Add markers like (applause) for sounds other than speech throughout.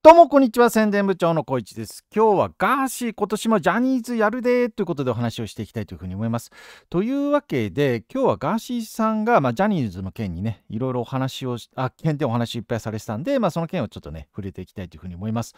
どうもこんにちは宣伝部長の小市です今日はガーシー今年もジャニーズやるでということでお話をしていきたいというふうに思いますというわけで今日はガーシーさんが、まあ、ジャニーズの件にねいろいろお話をあ件でお話いっぱいされてたんで、まあ、その件をちょっとね触れていきたいというふうに思います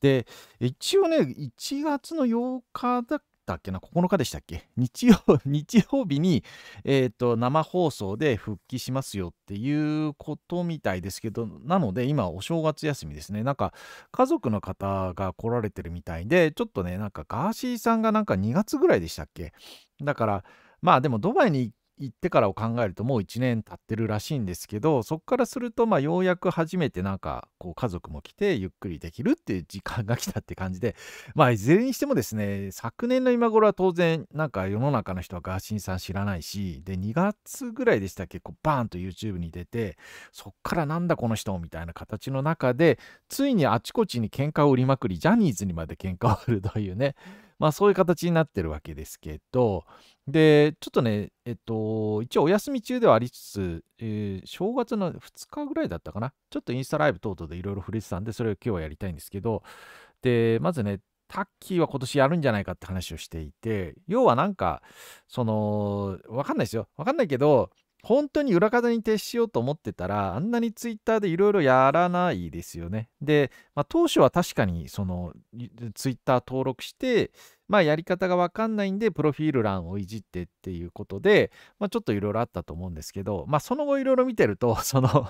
で一応ね1月の8日だだっけな、9日でしたっけ (laughs) 日曜、(laughs) 日曜日に、えっ、ー、と、生放送で復帰しますよっていうことみたいですけど、なので今お正月休みですね。なんか家族の方が来られてるみたいで、ちょっとね、なんかガーシーさんがなんか2月ぐらいでしたっけだから、まあでもドバイに行行ってからを考えるともう1年経ってるらしいんですけどそこからするとまあようやく初めてなんかこう家族も来てゆっくりできるっていう時間が来たって感じでまあいずれにしてもですね昨年の今頃は当然なんか世の中の人はガーシンさん知らないしで2月ぐらいでしたっけ構バーンと YouTube に出てそっからなんだこの人みたいな形の中でついにあちこちに喧嘩を売りまくりジャニーズにまで喧嘩を売るというねまあそういう形になってるわけですけどで、ちょっとね、えっと、一応お休み中ではありつつ、えー、正月の2日ぐらいだったかな。ちょっとインスタライブ等々でいろいろ触れてたんで、それを今日はやりたいんですけど、で、まずね、タッキーは今年やるんじゃないかって話をしていて、要はなんか、その、わかんないですよ。わかんないけど、本当に裏方に徹しようと思ってたら、あんなにツイッターでいろいろやらないですよね。で、まあ、当初は確かに、その、ツイッター登録して、まあ、やり方が分かんないんで、プロフィール欄をいじってっていうことで、まあ、ちょっといろいろあったと思うんですけど、まあ、その後いろいろ見てると、(laughs) その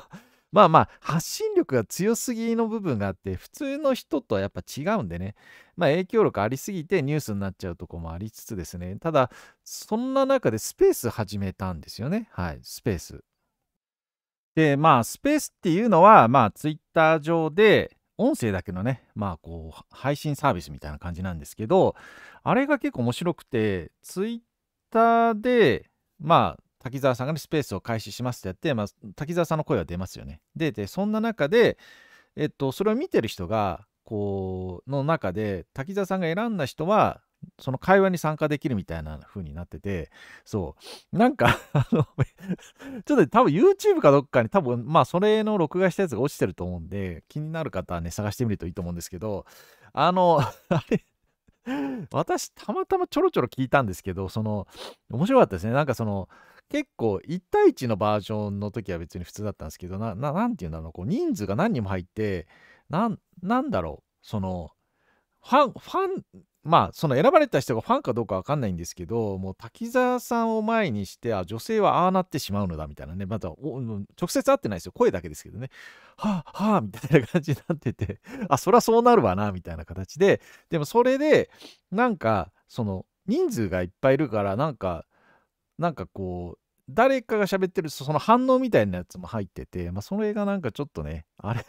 まあまあ、発信力が強すぎの部分があって、普通の人とはやっぱ違うんでね、まあ、影響力ありすぎてニュースになっちゃうとこもありつつですね、ただ、そんな中でスペース始めたんですよね。はい、スペース。で、まあ、スペースっていうのは、まあ、ツイッター上で、音声だけのね、まあこう、配信サービスみたいな感じなんですけど、あれが結構面白くて、ツイッターで、まあ、滝沢さんが、ね、スペースを開始しますってやって、まあ、滝沢さんの声は出ますよね。で、でそんな中で、えっと、それを見てる人が、こう、の中で、滝沢さんが選んだ人は、その会話に参加できるみたいな風になってて、そう、なんか (laughs) あの (laughs) ちょっと多分 YouTube かどっかに多分、まあ、それの録画したやつが落ちてると思うんで、気になる方はね、探してみるといいと思うんですけど、あの、(laughs) あれ私、たまたまちょろちょろ聞いたんですけど、その、面白かったですね。なんかその、結構1対1のバージョンの時は別に普通だったんですけど、な、ななんていうんだろう、こう人数が何人も入って、なん、なんだろう、その、ファン、ファン、まあその選ばれた人がファンかどうか分かんないんですけどもう滝沢さんを前にしてあ女性はああなってしまうのだみたいなねまた直接会ってないですよ声だけですけどねはあはあみたいな感じになっててあそりゃそうなるわなみたいな形ででもそれでなんかその人数がいっぱいいるからなんかなんかこう誰かが喋ってるその反応みたいなやつも入ってて、まあ、それがなんかちょっとねあれ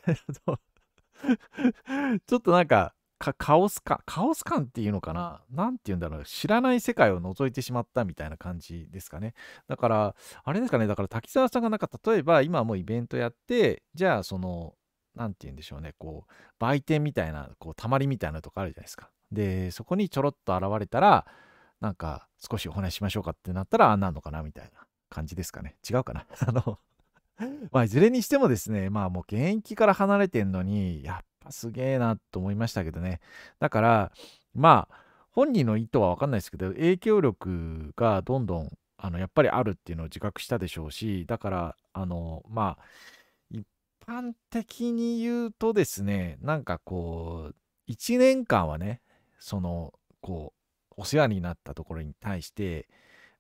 ちょっとなんかかカオス感カオス感っていうのかな何て言うんだろう知らない世界を覗いてしまったみたいな感じですかねだからあれですかねだから滝沢さんがなんか例えば今もうイベントやってじゃあその何て言うんでしょうねこう売店みたいなこうたまりみたいなとこあるじゃないですかでそこにちょろっと現れたらなんか少しお話しましょうかってなったらあんなのかなみたいな感じですかね違うかな (laughs) あのまあいずれにしてもですねまあもう現役から離れてんのにやっすげえなと思いましたけどね。だから、まあ、本人の意図は分かんないですけど、影響力がどんどん、あの、やっぱりあるっていうのを自覚したでしょうし、だから、あの、まあ、一般的に言うとですね、なんかこう、1年間はね、その、こう、お世話になったところに対して、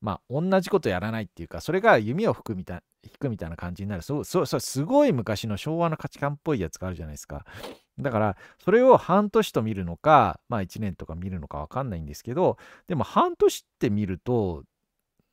まあ、同じことやらないっていうか、それが弓を吹くみたい、引くみたいな感じになる。そう、そう、そう、すごい昔の昭和の価値観っぽいやつがあるじゃないですか。だからそれを半年と見るのかまあ1年とか見るのか分かんないんですけどでも半年って見ると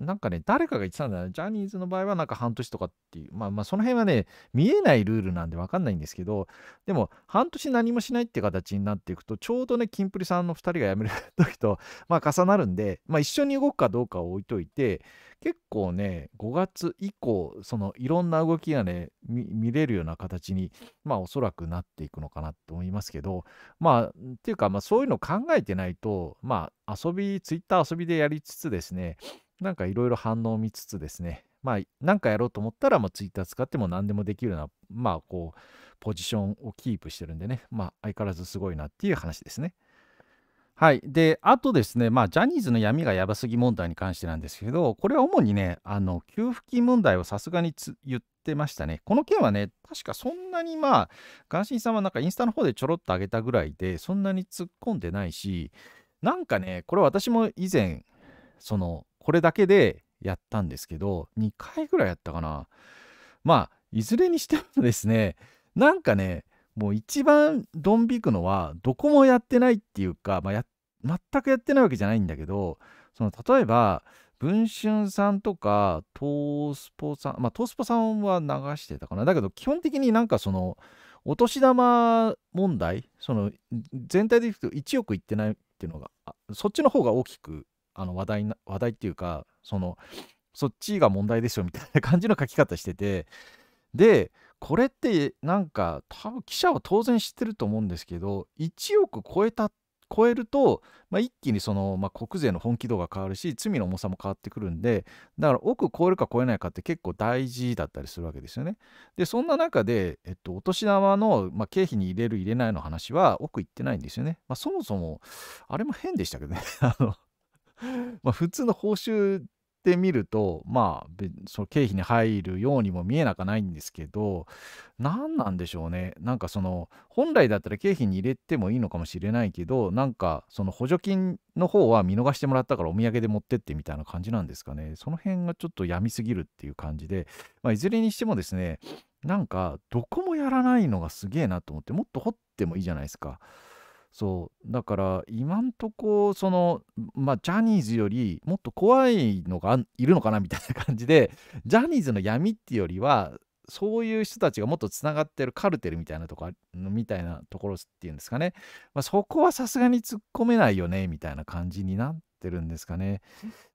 なんかね、誰かが言ってたんだよ、ジャニーズの場合はなんか半年とかっていう。まあまあその辺はね、見えないルールなんでわかんないんですけど、でも半年何もしないって形になっていくと、ちょうどね、キンプリさんの2人が辞める時と、(laughs) まあ重なるんで、まあ一緒に動くかどうかを置いといて、結構ね、5月以降、そのいろんな動きがね、見れるような形に、まあおそらくなっていくのかなと思いますけど、まあ、っていうか、まあそういうの考えてないと、まあ遊び、ツイッター遊びでやりつつですね、なんかいろいろ反応を見つつですね、まあ、なんかやろうと思ったら、まあ、ツイッター使っても何でもできるような、まあ、こう、ポジションをキープしてるんでね、まあ、相変わらずすごいなっていう話ですね。はい。で、あとですね、まあ、ジャニーズの闇がやばすぎ問題に関してなんですけど、これは主にね、あの、給付金問題をさすがに言ってましたね。この件はね、確かそんなにまあ、ガンシンさんはなんかインスタの方でちょろっと上げたぐらいで、そんなに突っ込んでないし、なんかね、これ私も以前、その、これだけでやったんですけど、2回ぐらいやったかな。まあ、いずれにしてもですね、なんかね、もう一番ドン引くのは、どこもやってないっていうか、まあ、や全くやってないわけじゃないんだけど、その例えば、文春さんとか、トースポさん、まあ、トースポさんは流してたかな。だけど、基本的になんかその、お年玉問題、その、全体でいくと1億いってないっていうのが、そっちの方が大きくあの話題な話題っていうかそのそっちが問題でしょみたいな感じの書き方しててでこれってなんか多分記者は当然知ってると思うんですけど1億超えた超えると、まあ、一気にその、まあ、国税の本気度が変わるし罪の重さも変わってくるんでだから億超えるか超えないかって結構大事だったりするわけですよね。でそんな中で、えっと、お年玉の、まあ、経費に入れる入れないの話は億いってないんですよね。まあ、そもそもあれも変でしたけどね。(laughs) まあ普通の報酬で見ると、まあ、その経費に入るようにも見えなかないんですけど、何なんでしょうね。なんかその、本来だったら経費に入れてもいいのかもしれないけど、なんかその補助金の方は見逃してもらったからお土産で持ってってみたいな感じなんですかね。その辺がちょっとやみすぎるっていう感じで、まあ、いずれにしてもですね、なんかどこもやらないのがすげえなと思って、もっと掘ってもいいじゃないですか。そうだから今んとこそのまあジャニーズよりもっと怖いのがいるのかなみたいな感じでジャニーズの闇っていうよりはそういう人たちがもっとつながってるカルテルみたいなとこみたいなところっていうんですかね、まあ、そこはさすがに突っ込めないよねみたいな感じになってるんですかね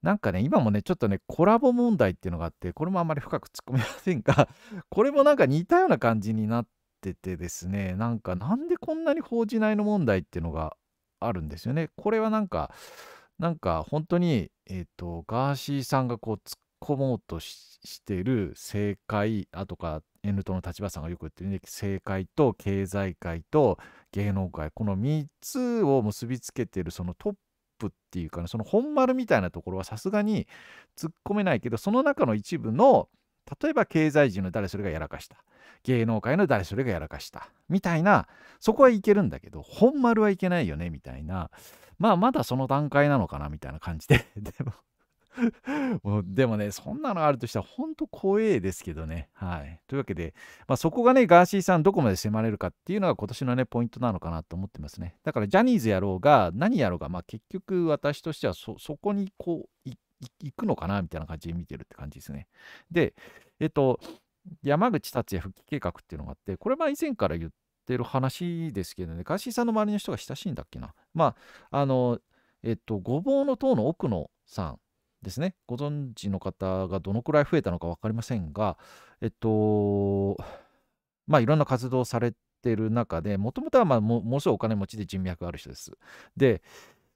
なんかね今もねちょっとねコラボ問題っていうのがあってこれもあんまり深く突っ込めませんがこれもなんか似たような感じになってっててですねなんかなんでこんなに法事内の問題っていうのがあるんですよね。これはなんかなんか本当に、えーと、ガーシーさんがこう突っ込もうとしてる政界あとか N 党の立場さんがよく言ってるね政界と経済界と芸能界この3つを結びつけてるそのトップっていうかねその本丸みたいなところはさすがに突っ込めないけどその中の一部の例えば経済人の誰それがやらかした芸能界の誰それがやらかしたみたいなそこはいけるんだけど本丸はいけないよねみたいなまあまだその段階なのかなみたいな感じで (laughs) でももでもね、そんなのあるとしたらほんと怖えですけどね。はい。というわけで、まあ、そこがね、ガーシーさんどこまで迫れるかっていうのが今年のね、ポイントなのかなと思ってますね。だからジャニーズやろうが、何やろうが、まあ結局私としてはそこにこう、行くのかなみたいな感じで見てるって感じですね。で、えっと、山口達也復帰計画っていうのがあって、これは以前から言ってる話ですけどね、ガーシーさんの周りの人が親しいんだっけな。まあ、あの、えっと、ごぼうの塔の奥野さんですね、ご存知の方がどのくらい増えたのか分かりませんが、えっと、まあ、いろんな活動をされてる中で、もともとはまあも、ものすごいお金持ちで人脈がある人です。で、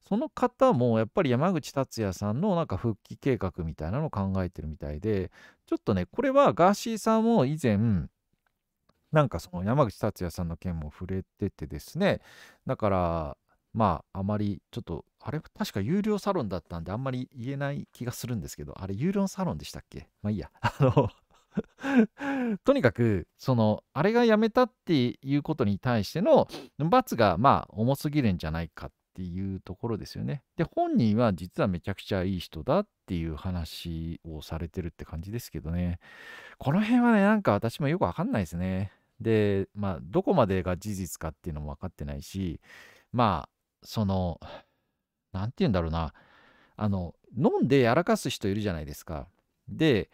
その方もやっぱり山口達也さんのなんか復帰計画みたいなのを考えてるみたいで、ちょっとね、これはガーシーさんも以前、なんかその山口達也さんの件も触れててですね、だから、まあ、あまりちょっと、あれ、確か有料サロンだったんで、あんまり言えない気がするんですけど、あれ、有料サロンでしたっけまあいいや。(laughs) あのとにかく、その、あれがやめたっていうことに対しての罰が、まあ、重すぎるんじゃないかっっていうところですよね。で、本人は実はめちゃくちゃいい人だっていう話をされてるって感じですけどね。この辺はね、なんか私もよくわかんないですね。で、まあ、どこまでが事実かっていうのも分かってないし、まあ、その、何て言うんだろうな、あの、飲んでやらかす人いるじゃないですか。で、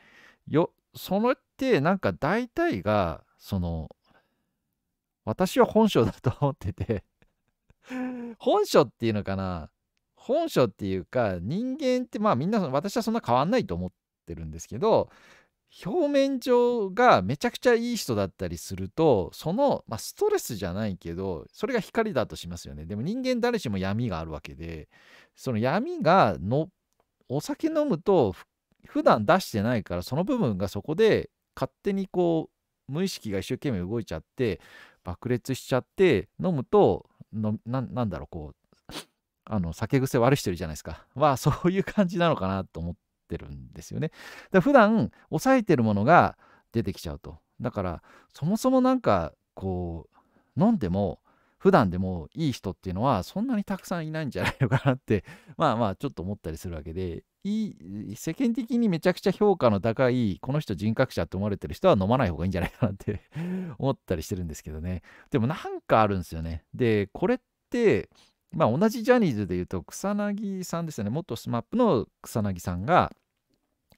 よ、そのってなんか大体が、その、私は本性だと思ってて (laughs) 本性っていうのかな本性っていうか人間ってまあみんな私はそんな変わんないと思ってるんですけど表面上がめちゃくちゃいい人だったりするとその、まあ、ストレスじゃないけどそれが光だとしますよねでも人間誰しも闇があるわけでその闇がのお酒飲むと普段出してないからその部分がそこで勝手にこう無意識が一生懸命動いちゃって爆裂しちゃって飲むとのななんだろうこうあの酒癖悪い人いるじゃないですかは (laughs) そういう感じなのかなと思ってるんですよね。だ普段抑えてるものが出てきちゃうと。だからそもそもなんかこう飲んでも普段でもいい人っていうのはそんなにたくさんいないんじゃないのかなって (laughs) まあまあちょっと思ったりするわけでいい世間的にめちゃくちゃ評価の高いこの人人格者って思われてる人は飲まない方がいいんじゃないかなって (laughs) 思ったりしてるんですけどねでもなんかあるんですよねでこれってまあ同じジャニーズで言うと草薙さんですよね元 SMAP の草薙さんが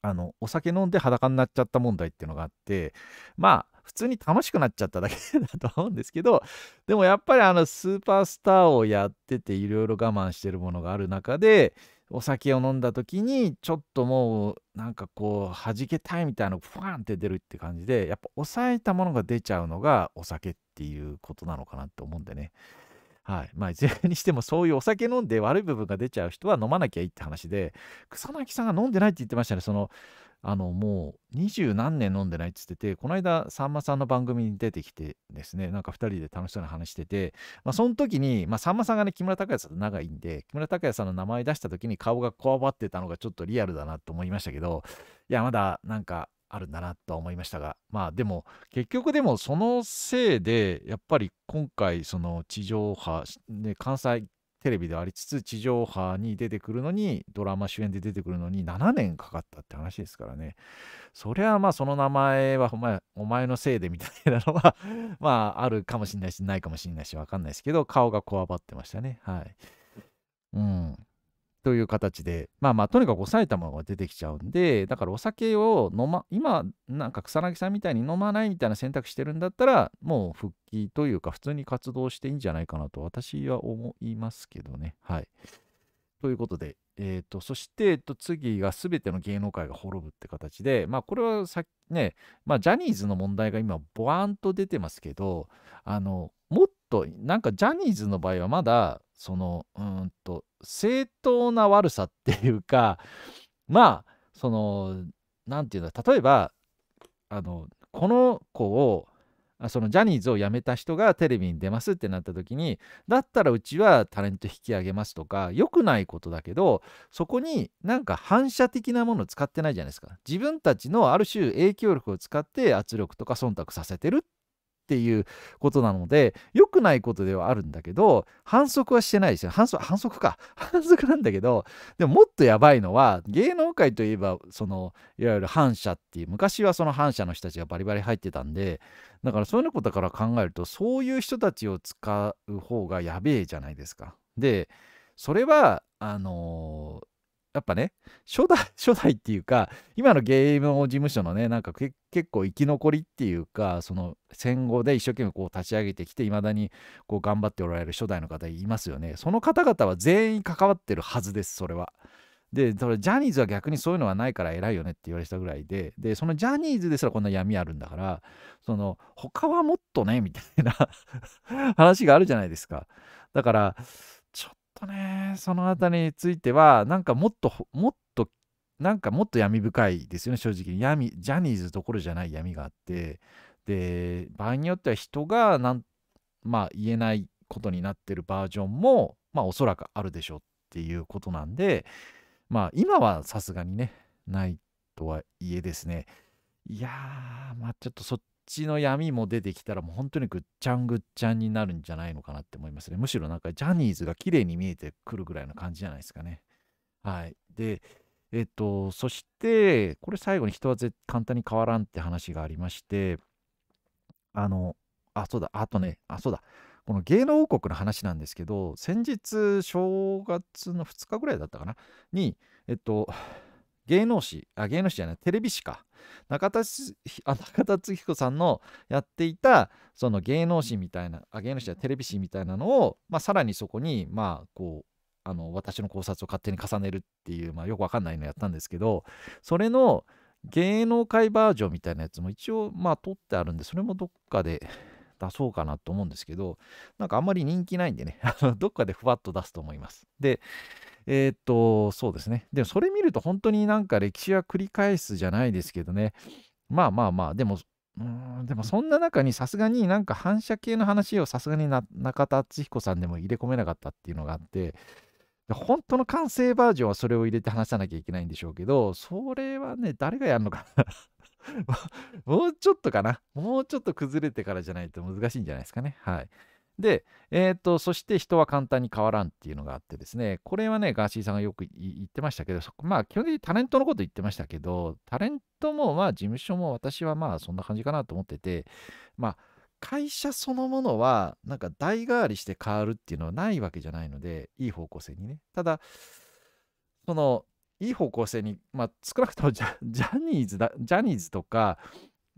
あのお酒飲んで裸になっちゃった問題っていうのがあってまあ普通に楽しくなっちゃっただけだと思うんですけど、(laughs) でもやっぱりあのスーパースターをやってていろいろ我慢してるものがある中で、お酒を飲んだ時にちょっともうなんかこう弾けたいみたいなのファンって出るって感じでやっぱ抑えたものが出ちゃうのがお酒っていうことなのかなって思うんでねはいまあいずれにしてもそういうお酒飲んで悪い部分が出ちゃう人は飲まなきゃいいって話で草薙さんが飲んでないって言ってましたねそのあのもう二十何年飲んでないっつっててこの間さんまさんの番組に出てきてですねなんか2人で楽しそうな話してて、まあ、その時に、まあ、さんまさんがね木村拓哉さんと仲いいんで木村拓哉さんの名前出した時に顔がこわばってたのがちょっとリアルだなと思いましたけどいやまだなんかあるんだなとは思いましたがまあでも結局でもそのせいでやっぱり今回その地上波、ね、関西テレビでありつつ地上波に出てくるのにドラマ主演で出てくるのに7年かかったって話ですからねそりゃまあその名前はお前お前のせいでみたいなのは (laughs) まああるかもしれないしないかもしれないし分かんないですけど顔がこわばってましたねはいうんという形で、まあまあ、とにかく抑えたものが出てきちゃうんで、だからお酒を飲ま、今、なんか草薙さんみたいに飲まないみたいな選択してるんだったら、もう復帰というか、普通に活動していいんじゃないかなと私は思いますけどね。はい。ということで、えっ、ー、と、そして、えっと、次が全ての芸能界が滅ぶって形で、まあ、これはさっきね、まあ、ジャニーズの問題が今、ボワーンと出てますけど、あの、もっと、なんかジャニーズの場合はまだ、その、うんと、正当な悪さっていうか (laughs) まあその何て言うんだ例えばあのこの子をそのジャニーズを辞めた人がテレビに出ますってなった時にだったらうちはタレント引き上げますとか良くないことだけどそこになんか反射的なものを使ってないじゃないですか自分たちのある種影響力を使って圧力とか忖度させてるっていうことなので良くないことではあるんだけど反則はしてないですよ反則反則か (laughs) 反則なんだけどでももっとやばいのは芸能界といえばそのいわゆる反社っていう昔はその反社の人たちがバリバリ入ってたんでだからそういうことから考えるとそういう人たちを使う方がやべえじゃないですか。でそれはあのーやっぱね、初代、(laughs) 初代っていうか、今のゲーム事務所のね、なんか結構生き残りっていうか、その戦後で一生懸命こう立ち上げてきて、いまだにこう頑張っておられる初代の方いますよね。その方々は全員関わってるはずです、それは。で、それジャニーズは逆にそういうのはないから偉いよねって言われたぐらいで、で、そのジャニーズですらこんな闇あるんだから、その、他はもっとね、みたいな (laughs) 話があるじゃないですか。だから、とね、そのあたりについては、なんかもっと、もっと、なんかもっと闇深いですよね、正直闇、ジャニーズどころじゃない闇があって、で、場合によっては人がなん、まあ、言えないことになってるバージョンも、まあ、おそらくあるでしょうっていうことなんで、まあ、今はさすがにね、ないとはいえですね、いやー、まあ、ちょっとそっちの闇も出てきたらもう本当にぐっちゃんぐっちゃんになるんじゃないのかなって思いますね。むしろなんかジャニーズが綺麗に見えてくるぐらいの感じじゃないですかね。はい。で、えっと、そして、これ最後に人は簡単に変わらんって話がありまして、あの、あ、そうだ、あとね、あ、そうだ、この芸能王国の話なんですけど、先日、正月の2日ぐらいだったかな、に、えっと、芸能誌あ芸能誌じゃないテレビ誌か中田あ中田敦彦さんのやっていたその芸能誌みたいなあ芸能誌やテレビ誌みたいなのを、まあ、さらにそこにまあこうあの私の考察を勝手に重ねるっていう、まあ、よくわかんないのやったんですけどそれの芸能界バージョンみたいなやつも一応まあ取ってあるんでそれもどっかで (laughs) 出そうかなと思うんですけどなんかあんまり人気ないんでねどっかでふわっと出すと思います。でえー、っと、そうですね。でもそれ見ると本当になんか歴史は繰り返すじゃないですけどね。まあまあまあ、でも、うんでもそんな中にさすがになんか反射系の話をさすがに中田敦彦さんでも入れ込めなかったっていうのがあって、本当の完成バージョンはそれを入れて話さなきゃいけないんでしょうけど、それはね、誰がやるのかな (laughs) もうちょっとかな。もうちょっと崩れてからじゃないと難しいんじゃないですかね。はい。で、えーと、そして人は簡単に変わらんっていうのがあってですね、これはね、ガーシーさんがよく言ってましたけど、まあ、基本的にタレントのこと言ってましたけど、タレントも、まあ、事務所も私はまあ、そんな感じかなと思ってて、まあ、会社そのものは、なんか代替わりして変わるっていうのはないわけじゃないので、いい方向性にね。ただ、その、いい方向性に、まあ、少なくともジャジャニーズだ、ジャニーズとか、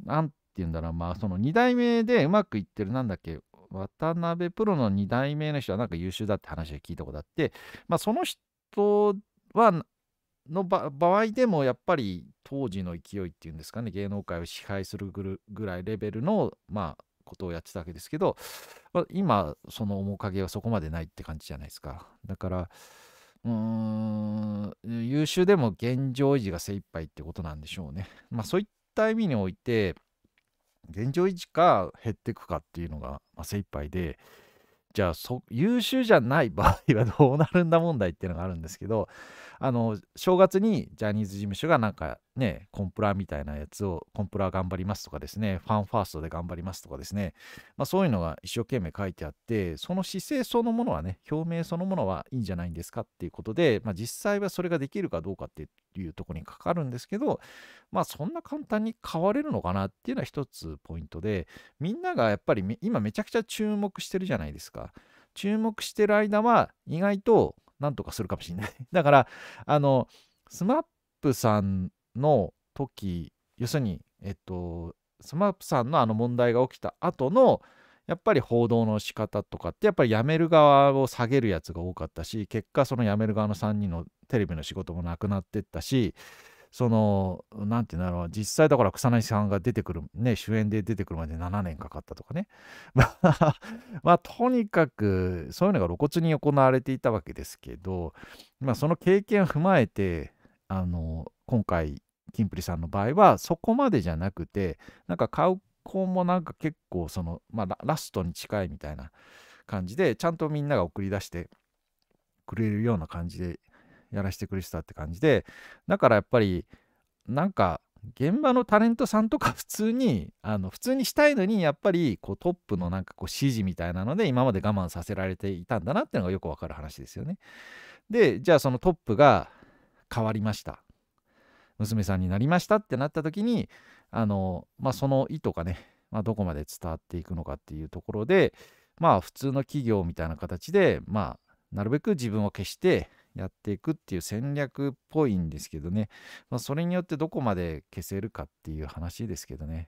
なんて言うんだろう、まあ、その2代目でうまくいってる、なんだっけ、渡辺プロの2代目の人はなんか優秀だって話を聞いたことあって、まあ、その人はの場合でもやっぱり当時の勢いっていうんですかね芸能界を支配するぐらいレベルのまあことをやってたわけですけど、まあ、今その面影はそこまでないって感じじゃないですかだからうーん優秀でも現状維持が精一杯ってことなんでしょうねまあそういった意味において現状維持か減っていくかっていうのが、ま精一杯でじゃあそ優秀じゃない場合はどうなるんだ問題っていうのがあるんですけどあの正月にジャニーズ事務所がなんかね、コンプラみたいなやつを、コンプラ頑張りますとかですね、ファンファーストで頑張りますとかですね、まあ、そういうのが一生懸命書いてあって、その姿勢そのものはね、表明そのものはいいんじゃないんですかっていうことで、まあ、実際はそれができるかどうかっていうところにかかるんですけど、まあ、そんな簡単に変われるのかなっていうのは一つポイントで、みんながやっぱり今めちゃくちゃ注目してるじゃないですか。注目してる間は意外となんとかするかもしれない。だから、あの、スマップさんの時要するにえっと s さんのあの問題が起きた後のやっぱり報道の仕方とかってやっぱり辞める側を下げるやつが多かったし結果その辞める側の3人のテレビの仕事もなくなってったしその何て言うんだろう実際だから草薙さんが出てくるね主演で出てくるまで7年かかったとかね (laughs) まあ、まあ、とにかくそういうのが露骨に行われていたわけですけど、まあ、その経験を踏まえてあの今回キンプリさんの場合はそこまでじゃなくてなんか買う子もなんか結構その、まあ、ラストに近いみたいな感じでちゃんとみんなが送り出してくれるような感じでやらせてくれてたって感じでだからやっぱりなんか現場のタレントさんとか普通にあの普通にしたいのにやっぱりこうトップのなんかこう指示みたいなので今まで我慢させられていたんだなっていうのがよくわかる話ですよね。でじゃあそのトップが変わりました娘さんになりましたってなった時にあの、まあ、その意図がね、まあ、どこまで伝わっていくのかっていうところでまあ普通の企業みたいな形でまあなるべく自分を消してやっていくっていう戦略っぽいんですけどね、まあ、それによってどこまで消せるかっていう話ですけどね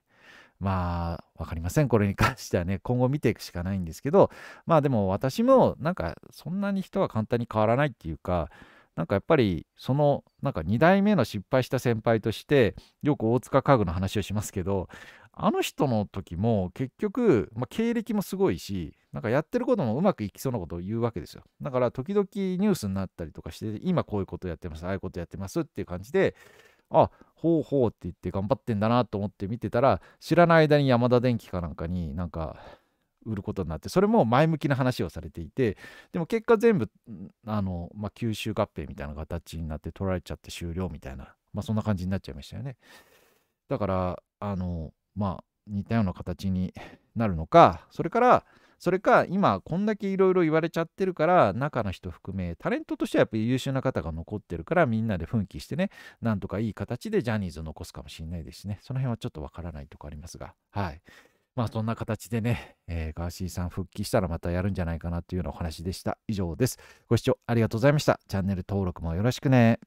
まあ分かりませんこれに関してはね今後見ていくしかないんですけどまあでも私もなんかそんなに人は簡単に変わらないっていうかなんかやっぱりそのなんか2代目の失敗した先輩としてよく大塚家具の話をしますけどあの人の時も結局、まあ、経歴もすごいしなんかやってることもうまくいきそうなことを言うわけですよだから時々ニュースになったりとかして今こういうことやってますああいうことやってますっていう感じであほうほうって言って頑張ってんだなと思って見てたら知らない間に山田電機かなんかになんか売ることになってそれも前向きな話をされていてでも結果全部あの、まあ、吸収合併みたいな形になって取られちゃって終了みたいな、まあ、そんな感じになっちゃいましたよねだからあのまあ似たような形になるのかそれからそれか今こんだけいろいろ言われちゃってるから中の人含めタレントとしてはやっぱり優秀な方が残ってるからみんなで奮起してねなんとかいい形でジャニーズを残すかもしれないですしねその辺はちょっとわからないとこありますがはい。まあそんな形でね、えー、ガーシーさん復帰したらまたやるんじゃないかなというようなお話でした。以上です。ご視聴ありがとうございました。チャンネル登録もよろしくね。